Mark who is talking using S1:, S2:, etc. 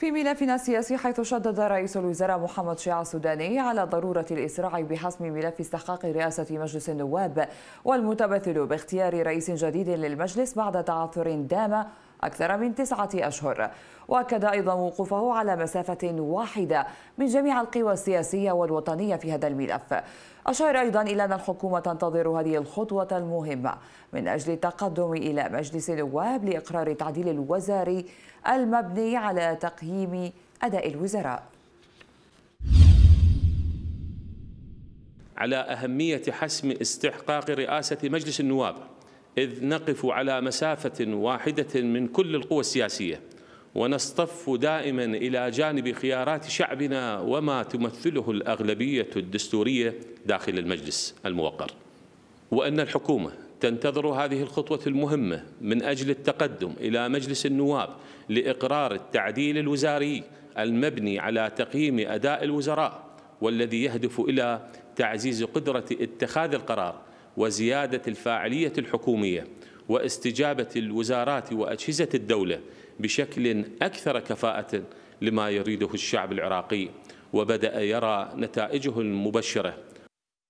S1: في ملفنا السياسي حيث شدد رئيس الوزراء محمد شيع السوداني على ضرورة الإسراع بحسم ملف استحقاق رئاسة مجلس النواب والمتمثل باختيار رئيس جديد للمجلس بعد تعثر دام أكثر من تسعة أشهر وأكد أيضا وقوفه على مسافة واحدة من جميع القوى السياسية والوطنية في هذا الملف أشار أيضا إلى أن الحكومة تنتظر هذه الخطوة المهمة من أجل التقدم إلى مجلس النواب لإقرار التعديل الوزاري المبني على تقييم أداء الوزراء
S2: على أهمية حسم استحقاق رئاسة مجلس النواب إذ نقف على مسافة واحدة من كل القوى السياسية ونصطف دائما إلى جانب خيارات شعبنا وما تمثله الأغلبية الدستورية داخل المجلس الموقر وأن الحكومة تنتظر هذه الخطوة المهمة من أجل التقدم إلى مجلس النواب لإقرار التعديل الوزاري المبني على تقييم أداء الوزراء والذي يهدف إلى تعزيز قدرة اتخاذ القرار وزيادة الفاعلية الحكومية واستجابة الوزارات وأجهزة الدولة بشكل أكثر كفاءة لما يريده الشعب العراقي وبدأ يرى نتائجه المبشرة